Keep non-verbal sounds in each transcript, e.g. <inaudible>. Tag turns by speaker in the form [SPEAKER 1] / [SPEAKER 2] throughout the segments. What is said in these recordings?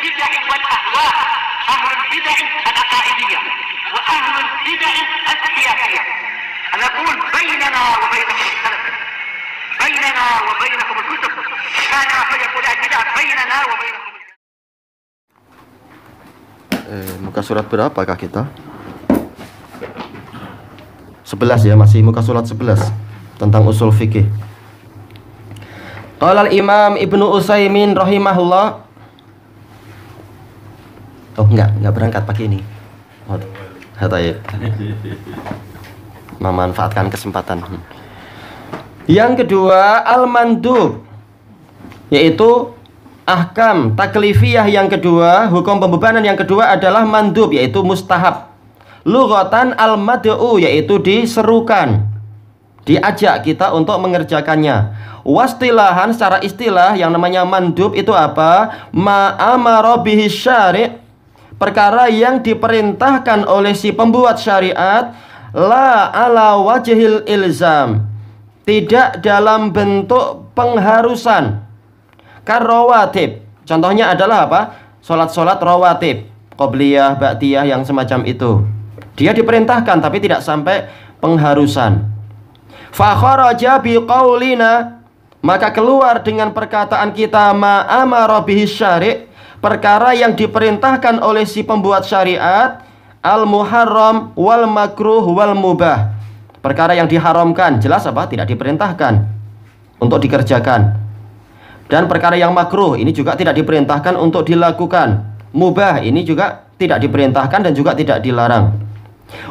[SPEAKER 1] البدع والاهواء اهل البدع العقائديه واهل البدع السياسيه انا اقول بيننا وبينكم السلف بيننا وبينكم الكتب كان احد يقول البدع بيننا وبينكم Eh, muka surat berapakah kita? 11 ya, masih muka surat 11 tentang usul fikih. Qala imam Ibnu Utsaimin rahimahullah oh enggak enggak berangkat pagi ini oh, ya memanfaatkan kesempatan yang kedua al-mandub yaitu ahkam taklifiyah yang kedua hukum pembebanan yang kedua adalah mandub yaitu mustahab Lugatan al-mad'u yaitu diserukan diajak kita untuk mengerjakannya wastilahan secara istilah yang namanya mandub itu apa ma'amara syari' perkara yang diperintahkan oleh si pembuat syariat la ala wajhil ilzam tidak dalam bentuk pengharusan karawatib contohnya adalah apa salat-salat rawatib qobliyah ba'diyah yang semacam itu dia diperintahkan tapi tidak sampai pengharusan fa kharaja biqaulina maka keluar dengan perkataan kita ma amara syari' perkara yang diperintahkan oleh si pembuat syariat al-muharram wal makruh wal mubah. Perkara yang diharamkan jelas apa? Tidak diperintahkan untuk dikerjakan. Dan perkara yang makruh ini juga tidak diperintahkan untuk dilakukan. Mubah ini juga tidak diperintahkan dan juga tidak dilarang.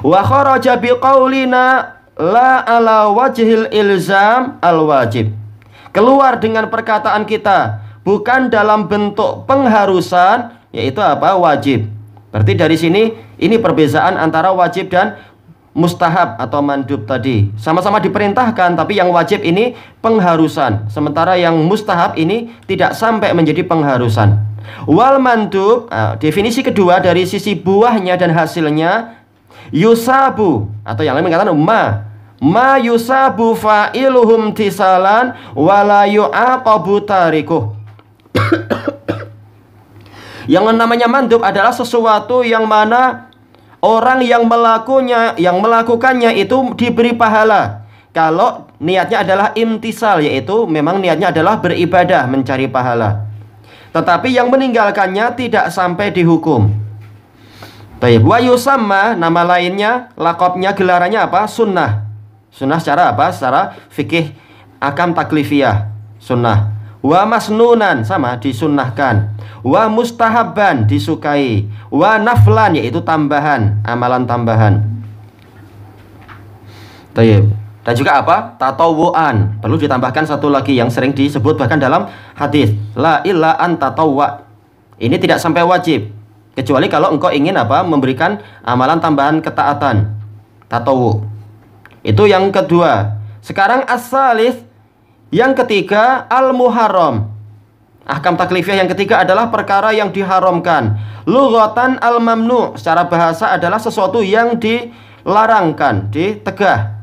[SPEAKER 1] Wa kharaja la ala wajhil ilzam al wajib. Keluar dengan perkataan kita bukan dalam bentuk pengharusan yaitu apa wajib. Berarti dari sini ini perbezaan antara wajib dan mustahab atau mandub tadi. Sama-sama diperintahkan tapi yang wajib ini pengharusan, sementara yang mustahab ini tidak sampai menjadi pengharusan. Wal mandub, ah, definisi kedua dari sisi buahnya dan hasilnya yusabu atau yang lain mengatakan ma ma yusabu fa'iluhum tisalan wala yu'aqabu tarikuh <coughs> yang namanya mandub adalah sesuatu yang mana orang yang melakukannya yang melakukannya itu diberi pahala. Kalau niatnya adalah imtisal yaitu memang niatnya adalah beribadah mencari pahala. Tetapi yang meninggalkannya tidak sampai dihukum. Baik, wayu sama nama lainnya, lakopnya, gelarannya apa? Sunnah. Sunnah secara apa? Secara fikih akam taklifiyah. Sunnah wa masnunan sama disunnahkan wa mustahabban disukai wa naflan yaitu tambahan amalan tambahan Tayyip. dan juga apa tatawuan perlu ditambahkan satu lagi yang sering disebut bahkan dalam hadis la illa an tatawwa ini tidak sampai wajib kecuali kalau engkau ingin apa memberikan amalan tambahan ketaatan tatawu itu yang kedua sekarang asalif as yang ketiga, al-muharram. Ahkam taklifiyah yang ketiga adalah perkara yang diharamkan. Lughatan al-mamnu secara bahasa adalah sesuatu yang dilarangkan, ditegah.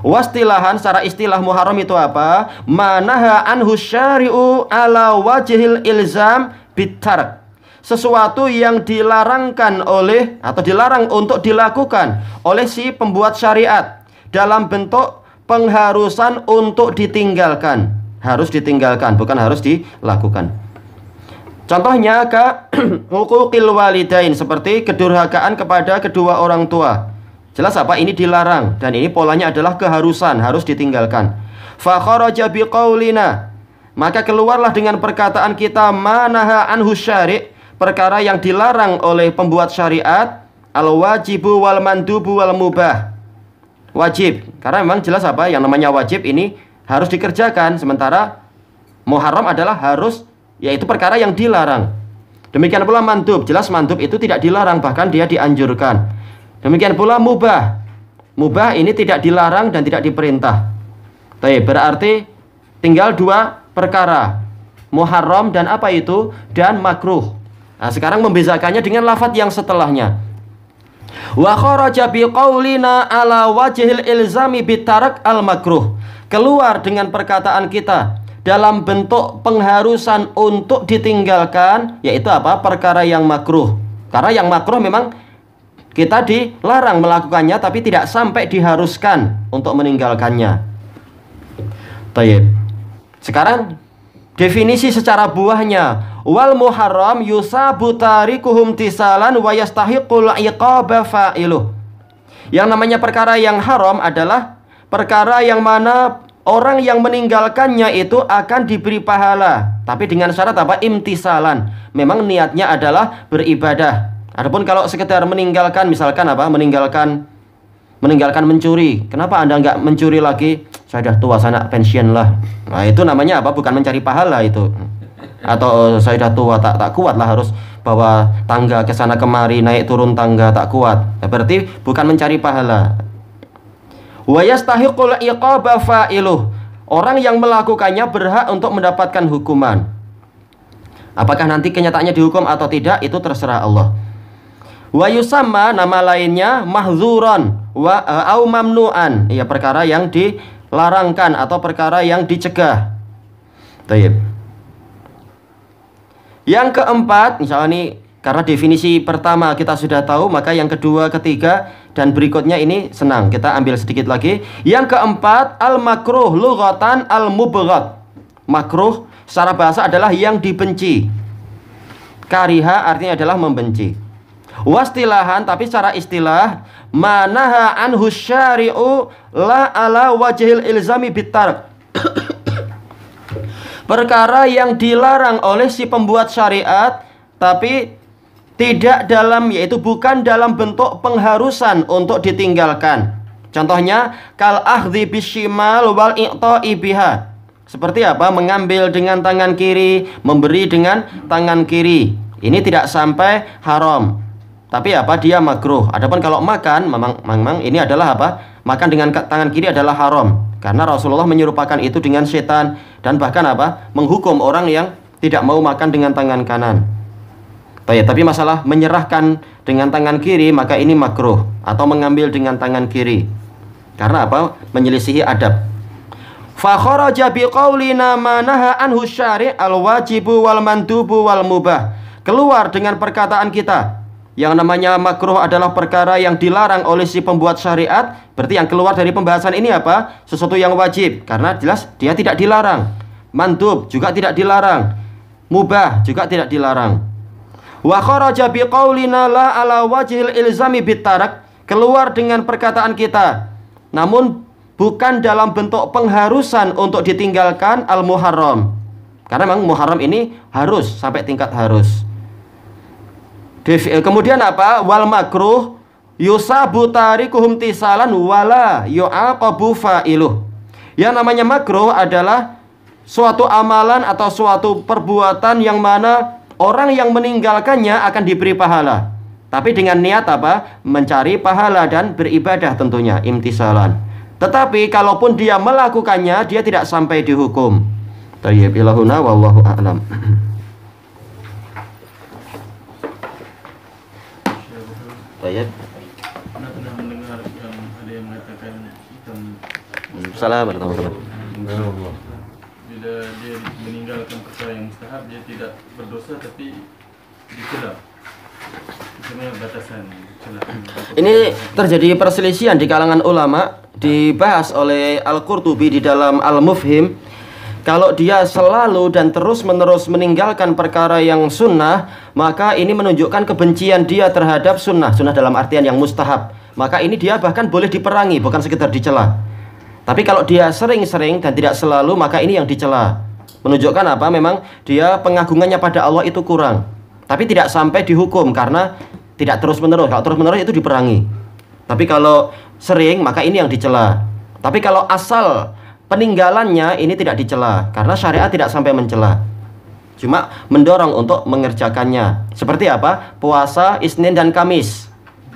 [SPEAKER 1] Wastilahan secara istilah muharram itu apa? Manaha anhu syari'u ala wajhil ilzam bitark sesuatu yang dilarangkan oleh atau dilarang untuk dilakukan oleh si pembuat syariat dalam bentuk pengharusan untuk ditinggalkan. Harus ditinggalkan, bukan harus dilakukan. Contohnya ke <clears throat> hukukil walidain seperti kedurhakaan kepada kedua orang tua. Jelas apa? Ini dilarang dan ini polanya adalah keharusan, harus ditinggalkan. Fakharaja biqaulina. Maka keluarlah dengan perkataan kita manaha anhu syari' perkara yang dilarang oleh pembuat syariat al wajibu wal mandubu wal mubah wajib karena memang jelas apa yang namanya wajib ini harus dikerjakan sementara muharram adalah harus yaitu perkara yang dilarang demikian pula mantub jelas mantub itu tidak dilarang bahkan dia dianjurkan demikian pula mubah mubah ini tidak dilarang dan tidak diperintah Tapi berarti tinggal dua perkara muharram dan apa itu dan makruh nah sekarang membezakannya dengan lafat yang setelahnya Wa kharaja biqaulina ala wajhil ilzami bitarak al makruh. Keluar dengan perkataan kita dalam bentuk pengharusan untuk ditinggalkan yaitu apa? perkara yang makruh. Karena yang makruh memang kita dilarang melakukannya tapi tidak sampai diharuskan untuk meninggalkannya. Tayyib. Sekarang Definisi secara buahnya wal muharram yusabu tarikuhum tisalan wa yastahiqul iqaba fa'ilu. Yang namanya perkara yang haram adalah perkara yang mana orang yang meninggalkannya itu akan diberi pahala, tapi dengan syarat apa? Imtisalan. Memang niatnya adalah beribadah. Adapun kalau sekedar meninggalkan misalkan apa? Meninggalkan meninggalkan mencuri. Kenapa Anda nggak mencuri lagi? saya sudah tua sana pensiun lah nah itu namanya apa bukan mencari pahala itu atau eh, saya sudah tua tak tak kuat lah harus bawa tangga ke sana kemari naik turun tangga tak kuat nah, berarti bukan mencari pahala wayastahiqul iqaba fa'iluh orang yang melakukannya berhak untuk mendapatkan hukuman apakah nanti kenyataannya dihukum atau tidak itu terserah Allah wa yusamma nama lainnya mahzuran wa eh, au mamnuan ya perkara yang di larangkan atau perkara yang dicegah. Taib. Yang keempat, misalnya ini karena definisi pertama kita sudah tahu, maka yang kedua, ketiga, dan berikutnya ini senang. Kita ambil sedikit lagi. Yang keempat, al-makruh lughatan al-mubghat. Makruh secara bahasa adalah yang dibenci. Kariha artinya adalah membenci. Wastilahan tapi secara istilah manaha an syari'u la ala wajhil ilzami bitar <coughs> Perkara yang dilarang oleh si pembuat syariat tapi tidak dalam yaitu bukan dalam bentuk pengharusan untuk ditinggalkan. Contohnya kal ahdi bisyimal wal i'ta'i Seperti apa? Mengambil dengan tangan kiri, memberi dengan tangan kiri. Ini tidak sampai haram tapi apa dia makruh. Adapun kalau makan memang memang ini adalah apa? Makan dengan tangan kiri adalah haram karena Rasulullah menyerupakan itu dengan setan dan bahkan apa? menghukum orang yang tidak mau makan dengan tangan kanan. Baik, tapi masalah menyerahkan dengan tangan kiri maka ini makruh atau mengambil dengan tangan kiri. Karena apa? menyelisihi adab. Fa kharaja biqaulina manaha anhu syari' alwajibu wal Keluar dengan perkataan kita yang namanya makruh adalah perkara yang dilarang oleh si pembuat syariat. Berarti yang keluar dari pembahasan ini apa? Sesuatu yang wajib karena jelas dia tidak dilarang. mantub juga tidak dilarang. Mubah juga tidak dilarang. Wa kharaja biqaulina ala wajhil ilzami bitarak keluar dengan perkataan kita. Namun bukan dalam bentuk pengharusan untuk ditinggalkan al-muharram. Karena memang muharram ini harus sampai tingkat harus. Defil. Eh, kemudian apa? Wal makruh yusabu tarikuhum tisalan wala yu'aqabu fa'iluh. Yang namanya makruh adalah suatu amalan atau suatu perbuatan yang mana orang yang meninggalkannya akan diberi pahala. Tapi dengan niat apa? Mencari pahala dan beribadah tentunya imtisalan. Tetapi kalaupun dia melakukannya, dia tidak sampai dihukum. Tayyib ilahuna wallahu a'lam. <clears throat> Tayyib. Anda pernah mendengar yang ada yang mengatakan hitam? Salam teman-teman. Bila dia meninggalkan perkara yang mustahab, dia tidak berdosa tapi dicela. Ini terjadi perselisihan di kalangan ulama dibahas oleh Al-Qurtubi di dalam Al-Mufhim kalau dia selalu dan terus-menerus meninggalkan perkara yang sunnah, maka ini menunjukkan kebencian dia terhadap sunnah. Sunnah dalam artian yang mustahab. Maka ini dia bahkan boleh diperangi, bukan sekedar dicela. Tapi kalau dia sering-sering dan tidak selalu, maka ini yang dicela. Menunjukkan apa? Memang dia pengagungannya pada Allah itu kurang. Tapi tidak sampai dihukum karena tidak terus-menerus. Kalau terus-menerus itu diperangi. Tapi kalau sering, maka ini yang dicela. Tapi kalau asal peninggalannya ini tidak dicela karena syariat tidak sampai mencela. Cuma mendorong untuk mengerjakannya. Seperti apa? Puasa Isnin dan Kamis.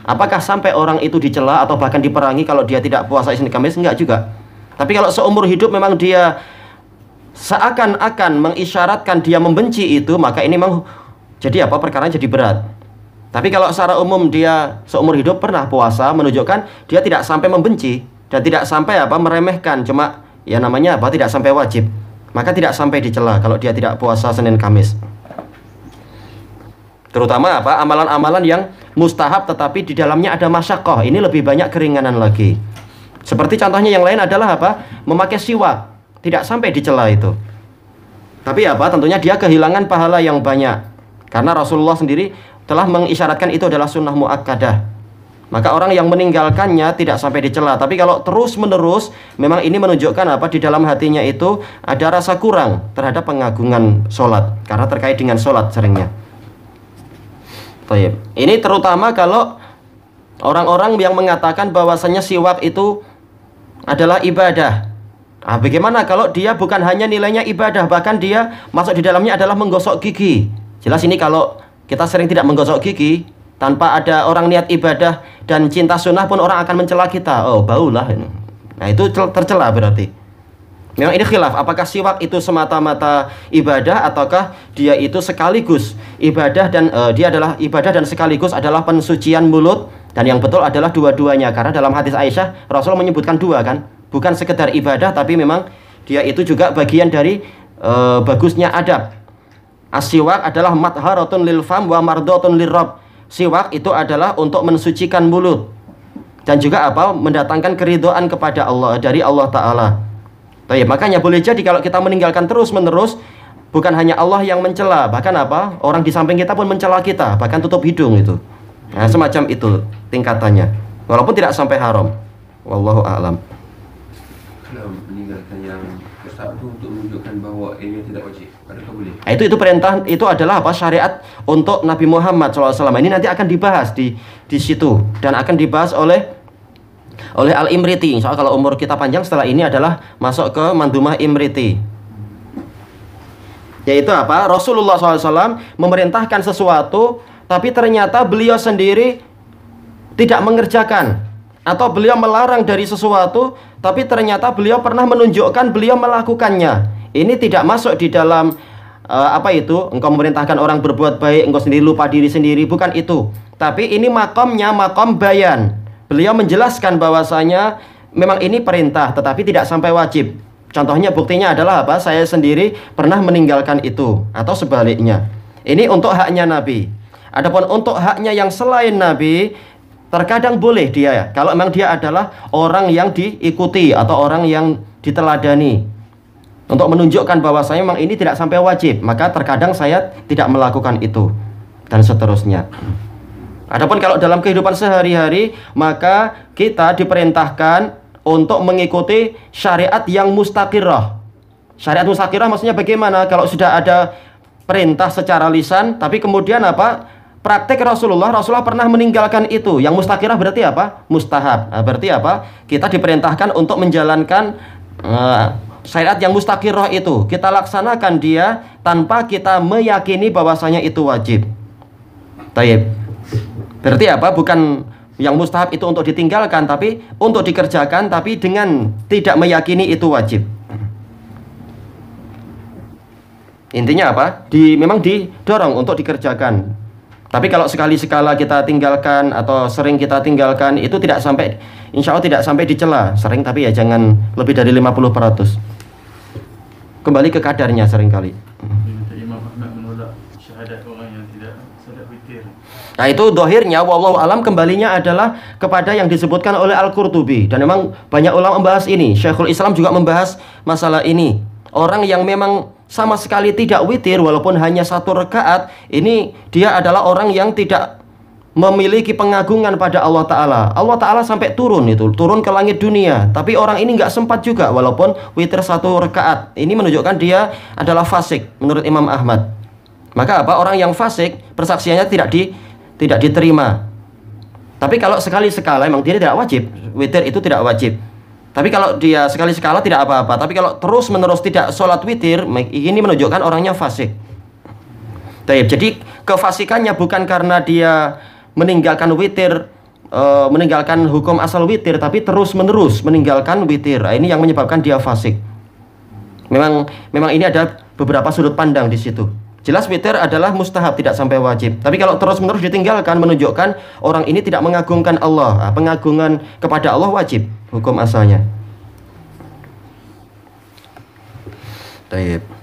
[SPEAKER 1] Apakah sampai orang itu dicela atau bahkan diperangi kalau dia tidak puasa Isnin Kamis? Enggak juga. Tapi kalau seumur hidup memang dia seakan-akan mengisyaratkan dia membenci itu, maka ini memang jadi apa perkara jadi berat. Tapi kalau secara umum dia seumur hidup pernah puasa menunjukkan dia tidak sampai membenci dan tidak sampai apa meremehkan, cuma ya namanya apa tidak sampai wajib maka tidak sampai dicela kalau dia tidak puasa Senin Kamis terutama apa amalan-amalan yang mustahab tetapi di dalamnya ada masyakoh ini lebih banyak keringanan lagi seperti contohnya yang lain adalah apa memakai siwak tidak sampai dicela itu tapi apa tentunya dia kehilangan pahala yang banyak karena Rasulullah sendiri telah mengisyaratkan itu adalah sunnah muakkadah maka orang yang meninggalkannya tidak sampai dicela. Tapi kalau terus-menerus, memang ini menunjukkan apa di dalam hatinya itu ada rasa kurang terhadap pengagungan sholat karena terkait dengan sholat seringnya. Taib. Ini terutama kalau orang-orang yang mengatakan bahwasanya siwak itu adalah ibadah. Nah, bagaimana kalau dia bukan hanya nilainya ibadah, bahkan dia masuk di dalamnya adalah menggosok gigi. Jelas ini kalau kita sering tidak menggosok gigi, tanpa ada orang niat ibadah dan cinta sunnah pun orang akan mencela kita oh baulah ini nah itu tercela berarti memang ini khilaf apakah siwak itu semata-mata ibadah ataukah dia itu sekaligus ibadah dan uh, dia adalah ibadah dan sekaligus adalah pensucian mulut dan yang betul adalah dua-duanya karena dalam hadis Aisyah Rasul menyebutkan dua kan bukan sekedar ibadah tapi memang dia itu juga bagian dari uh, bagusnya adab asiwak adalah matharotun lil fam wa mardotun lil rob Siwak itu adalah untuk mensucikan mulut dan juga apa mendatangkan keridoan kepada Allah dari Allah Taala. Tapi makanya boleh jadi kalau kita meninggalkan terus menerus bukan hanya Allah yang mencela, bahkan apa orang di samping kita pun mencela kita, bahkan tutup hidung itu. Nah, semacam itu tingkatannya. Walaupun tidak sampai haram. Wallahu a'lam. menunjukkan bahwa ini tidak wajib? Adakah boleh? Nah, itu itu perintah itu adalah apa syariat untuk Nabi Muhammad SAW. Ini nanti akan dibahas di di situ dan akan dibahas oleh oleh Al Imriti. soal kalau umur kita panjang setelah ini adalah masuk ke Mandumah Imriti. Yaitu apa? Rasulullah SAW memerintahkan sesuatu tapi ternyata beliau sendiri tidak mengerjakan atau beliau melarang dari sesuatu tapi ternyata beliau pernah menunjukkan beliau melakukannya ini tidak masuk di dalam uh, apa itu engkau memerintahkan orang berbuat baik engkau sendiri lupa diri sendiri bukan itu tapi ini makomnya makom bayan beliau menjelaskan bahwasanya memang ini perintah tetapi tidak sampai wajib contohnya buktinya adalah apa saya sendiri pernah meninggalkan itu atau sebaliknya ini untuk haknya nabi adapun untuk haknya yang selain nabi Terkadang boleh dia ya, kalau memang dia adalah orang yang diikuti atau orang yang diteladani. Untuk menunjukkan bahwa saya memang ini tidak sampai wajib, maka terkadang saya tidak melakukan itu dan seterusnya. Adapun kalau dalam kehidupan sehari-hari, maka kita diperintahkan untuk mengikuti syariat yang mustakirah. Syariat mustakirah maksudnya bagaimana? Kalau sudah ada perintah secara lisan, tapi kemudian apa? praktek Rasulullah, Rasulullah pernah meninggalkan itu. Yang mustakirah berarti apa? Mustahab. Nah, berarti apa? Kita diperintahkan untuk menjalankan uh, syariat yang mustakirah itu. Kita laksanakan dia tanpa kita meyakini bahwasanya itu wajib. Taib. Berarti apa? Bukan yang mustahab itu untuk ditinggalkan tapi untuk dikerjakan tapi dengan tidak meyakini itu wajib. Intinya apa? Di memang didorong untuk dikerjakan tapi kalau sekali-sekala kita tinggalkan atau sering kita tinggalkan itu tidak sampai insya Allah tidak sampai dicela sering tapi ya jangan lebih dari 50% kembali ke kadarnya sering kali. Nah itu dohirnya wallahu alam kembalinya adalah kepada yang disebutkan oleh Al-Qurtubi dan memang banyak ulama membahas ini. Syekhul Islam juga membahas masalah ini. Orang yang memang sama sekali tidak witir walaupun hanya satu rekaat ini dia adalah orang yang tidak memiliki pengagungan pada Allah Ta'ala Allah Ta'ala sampai turun itu turun ke langit dunia tapi orang ini nggak sempat juga walaupun witir satu rekaat ini menunjukkan dia adalah fasik menurut Imam Ahmad maka apa orang yang fasik persaksiannya tidak di tidak diterima tapi kalau sekali-sekala emang dia tidak wajib witir itu tidak wajib tapi kalau dia sekali sekala tidak apa-apa, tapi kalau terus menerus tidak sholat witir, ini menunjukkan orangnya fasik. Jadi kefasikannya bukan karena dia meninggalkan witir, eh, meninggalkan hukum asal witir, tapi terus menerus meninggalkan witir. Nah, ini yang menyebabkan dia fasik. Memang, memang ini ada beberapa sudut pandang di situ. Jelas witir adalah mustahab, tidak sampai wajib. Tapi kalau terus-menerus ditinggalkan menunjukkan orang ini tidak mengagungkan Allah. Ah, pengagungan kepada Allah wajib hukum asalnya. Taib.